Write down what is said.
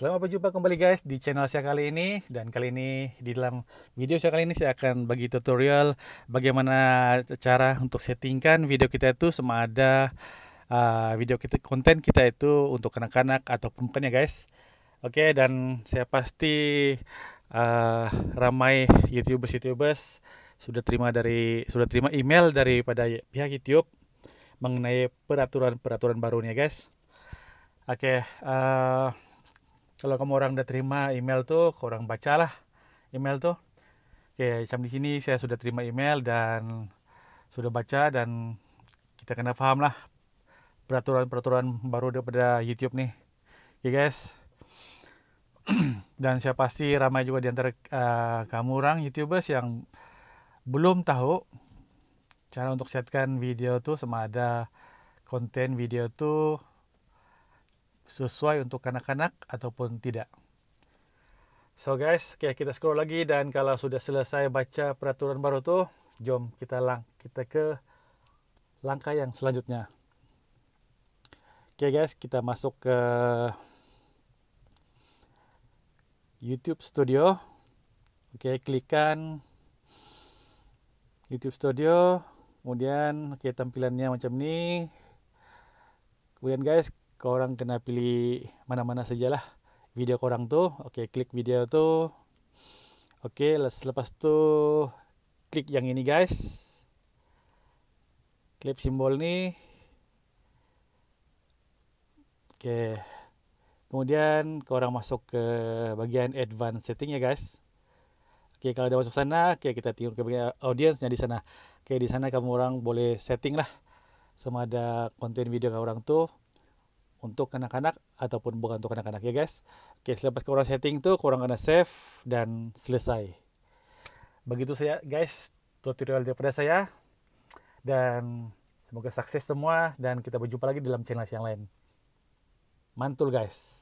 Selamat berjumpa kembali guys di channel saya kali ini dan kali ini di dalam video saya kali ini saya akan bagi tutorial bagaimana cara untuk settingkan video kita itu sama ada uh, video kita konten kita itu untuk anak-anak atau bukan ya guys. Oke okay, dan saya pasti uh, ramai YouTubers YouTubers sudah terima dari sudah terima email daripada pihak YouTube mengenai peraturan-peraturan barunya guys. Oke, okay, uh, kalau kamu orang udah terima email tuh kurang bacalah email tuh oke jam di sini saya sudah terima email dan sudah baca dan kita kena paham lah peraturan-peraturan baru daripada YouTube nih oke guys dan saya pasti ramai juga di antara uh, kamu orang youtubers yang belum tahu cara untuk setkan video tuh sama ada konten video tuh sesuai untuk anak-anak ataupun tidak. So guys, okay, kita scroll lagi dan kalau sudah selesai baca peraturan baru tuh, jom kita lang kita ke langkah yang selanjutnya. Oke okay guys, kita masuk ke YouTube Studio. Oke, okay, klikkan YouTube Studio. Kemudian, oke okay, tampilannya macam ini. Kemudian guys, korang kena pilih mana-mana sajalah video korang tu okey klik video tu okey selepas tu klik yang ini guys klik simbol ni okey kemudian korang masuk ke bagian advanced setting ya guys Oke, kalau udah masuk sana, oke kita tengok ke audience nya di sana. Oke, di sana kamu orang boleh setting lah sama ada konten video kau orang tuh untuk anak-anak ataupun bukan untuk anak-anak ya guys. Oke, selepas kurang setting tuh kurang kena save dan selesai. Begitu saya guys tutorial daripada saya dan semoga sukses semua dan kita berjumpa lagi dalam channel yang lain. Mantul guys.